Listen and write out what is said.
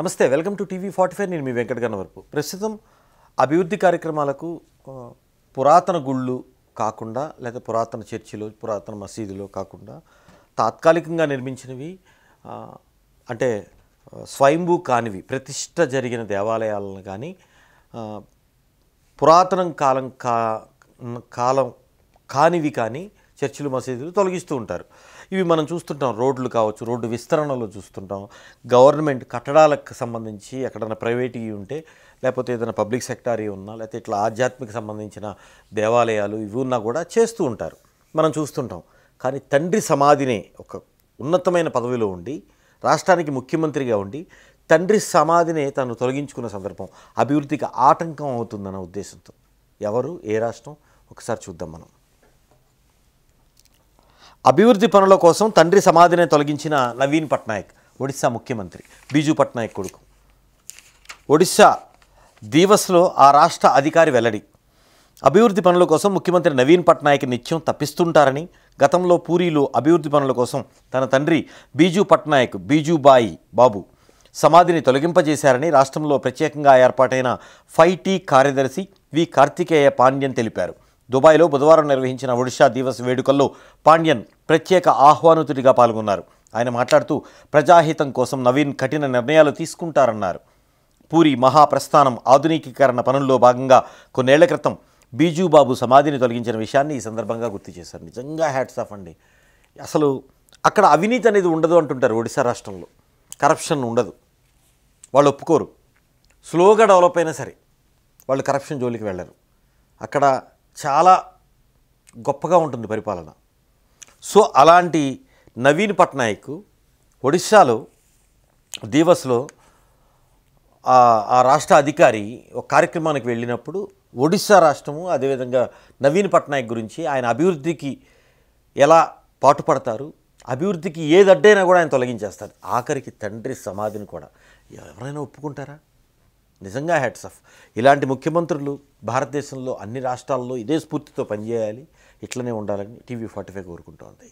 నమస్తే welcome to TV forty five నేను మీ వెంకట గన్నవరపు ప్రస్తుతం అభివృద్ధి కార్యక్రమాలకు పురాతన గుళ్ళు కాకుండా లేదా పురాతన చర్చిలో పురాతన మసీదులో కాకుండా తాత్కాలికంగా నిర్మించినవి అంటే స్వయంభూ కానివి ప్రతిష్ట జరిగిన దేవాలయాలను కానీ పురాతనం కాలం కా కాలం కానివి కానీ చర్చిలు మసీదులు తొలగిస్తూ ఉంటారు ఇవి మనం చూస్తుంటాం రోడ్లు కావచ్చు రోడ్డు విస్తరణలో చూస్తుంటాం గవర్నమెంట్ కట్టడాలకు సంబంధించి ఎక్కడైనా ప్రైవేట్వి ఉంటే లేకపోతే ఏదైనా పబ్లిక్ సెక్టారీ ఉన్నా లేకపోతే ఇట్లా ఆధ్యాత్మిక సంబంధించిన దేవాలయాలు ఇవి ఉన్నా కూడా చేస్తూ ఉంటారు మనం చూస్తుంటాం కానీ తండ్రి సమాధినే ఒక ఉన్నతమైన పదవిలో ఉండి రాష్ట్రానికి ముఖ్యమంత్రిగా ఉండి తండ్రి సమాధినే తను తొలగించుకున్న సందర్భం అభివృద్ధికి ఆటంకం అవుతుందన్న ఉద్దేశంతో ఎవరు ఏ రాష్ట్రం ఒకసారి చూద్దాం మనం అభివృద్ధి పనుల కోసం తండ్రి సమాధిని తొలగించిన నవీన్ పట్నాయక్ ఒడిశా ముఖ్యమంత్రి బీజు పట్నాయక్ కొడుకు ఒడిశా దీవస్లో ఆ రాష్ట్ర అధికారి వెల్లడి అభివృద్ధి పనుల కోసం ముఖ్యమంత్రి నవీన్ పట్నాయక్ నిత్యం తప్పిస్తుంటారని గతంలో పూరీలో అభివృద్ధి పనుల కోసం తన తండ్రి బీజూ పట్నాయక్ బీజుబాయి బాబు సమాధిని తొలగింపజేశారని రాష్ట్రంలో ప్రత్యేకంగా ఏర్పాటైన ఫైటీ కార్యదర్శి వి కార్తికేయ పాండ్యన్ తెలిపారు దుబాయ్లో బుధవారం నిర్వహించిన ఒడిషా దివస్ వేడుకల్లో పాండ్యన్ ప్రత్యేక ఆహ్వానితుడిగా పాల్గొన్నారు ఆయన మాట్లాడుతూ ప్రజాహితం కోసం నవీన్ కఠిన నిర్ణయాలు తీసుకుంటారన్నారు పూరి మహాప్రస్థానం ఆధునికీకరణ పనుల్లో భాగంగా కొన్నేళ్ల క్రితం బీజూబాబు సమాధిని తొలగించిన విషయాన్ని ఈ సందర్భంగా గుర్తు చేశారు నిజంగా హ్యాట్స్ ఆఫ్ అండి అసలు అక్కడ అవినీతి అనేది ఉండదు అంటుంటారు ఒడిశా రాష్ట్రంలో కరప్షన్ ఉండదు వాళ్ళు ఒప్పుకోరు స్లోగా డెవలప్ అయినా సరే వాళ్ళు కరప్షన్ జోలికి వెళ్ళరు అక్కడ చాలా గొప్పగా ఉంటుంది పరిపాలన సో అలాంటి నవీన్ పట్నాయక్ ఒడిశాలో దీవస్లో ఆ రాష్ట్ర అధికారి ఒక కార్యక్రమానికి వెళ్ళినప్పుడు ఒడిశా రాష్ట్రము అదేవిధంగా నవీన్ పట్నాయక్ గురించి ఆయన అభివృద్ధికి ఎలా పాటుపడతారు అభివృద్ధికి ఏదడ్డైనా కూడా ఆయన తొలగించేస్తారు ఆఖరికి తండ్రి సమాధిని కూడా ఎవరైనా ఒప్పుకుంటారా నిజంగా హ్యాట్స్ ఆఫ్ ఇలాంటి ముఖ్యమంత్రులు భారతదేశంలో అన్ని రాష్ట్రాల్లో ఇదే స్ఫూర్తితో పనిచేయాలి ఇట్లనే ఉండాలని టీవీ ఫార్టీ ఫైవ్ కోరుకుంటోంది